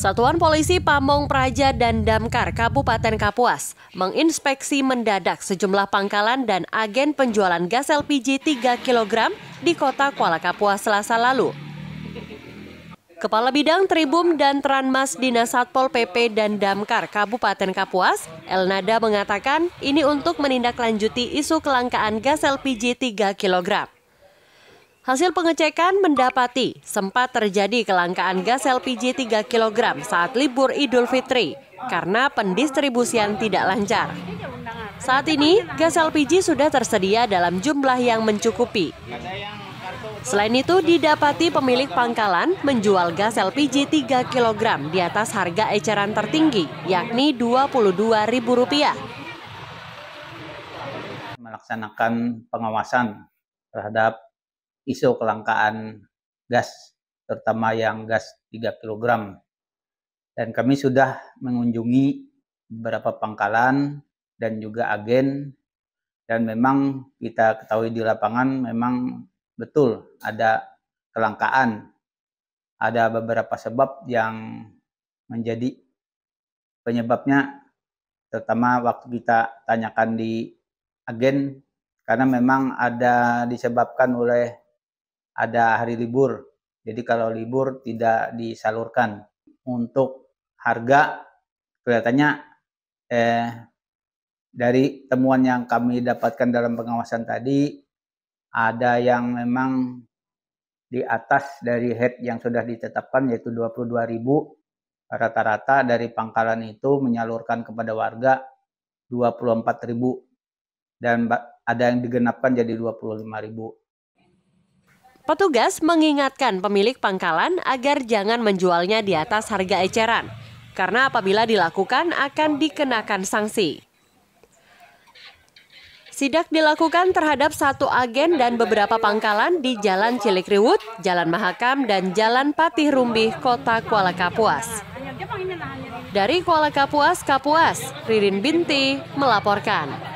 Satuan Polisi Pamong Praja dan Damkar Kabupaten Kapuas menginspeksi mendadak sejumlah pangkalan dan agen penjualan gas LPG 3 kg di kota Kuala Kapuas selasa lalu. Kepala Bidang Tribum dan Transmas Dinas Satpol PP dan Damkar Kabupaten Kapuas, Elnada mengatakan ini untuk menindaklanjuti isu kelangkaan gas LPG 3 kg. Hasil pengecekan mendapati sempat terjadi kelangkaan gas LPG 3 kg saat libur Idul Fitri karena pendistribusian tidak lancar. Saat ini, gas LPG sudah tersedia dalam jumlah yang mencukupi. Selain itu, didapati pemilik pangkalan menjual gas LPG 3 kg di atas harga eceran tertinggi, yakni Rp22.000. Melaksanakan pengawasan terhadap isu kelangkaan gas, terutama yang gas 3 kg. Dan kami sudah mengunjungi beberapa pangkalan dan juga agen dan memang kita ketahui di lapangan memang betul ada kelangkaan. Ada beberapa sebab yang menjadi penyebabnya terutama waktu kita tanyakan di agen karena memang ada disebabkan oleh ada hari libur. Jadi kalau libur tidak disalurkan. Untuk harga kelihatannya eh, dari temuan yang kami dapatkan dalam pengawasan tadi ada yang memang di atas dari head yang sudah ditetapkan yaitu 22.000 rata-rata dari pangkalan itu menyalurkan kepada warga 24.000 dan ada yang digenapkan jadi 25.000 Petugas mengingatkan pemilik pangkalan agar jangan menjualnya di atas harga eceran, karena apabila dilakukan akan dikenakan sanksi. Sidak dilakukan terhadap satu agen dan beberapa pangkalan di Jalan Cilikriwut, Jalan Mahakam, dan Jalan Patih Rumbih, Kota Kuala Kapuas. Dari Kuala Kapuas, Kapuas, Ririn Binti melaporkan.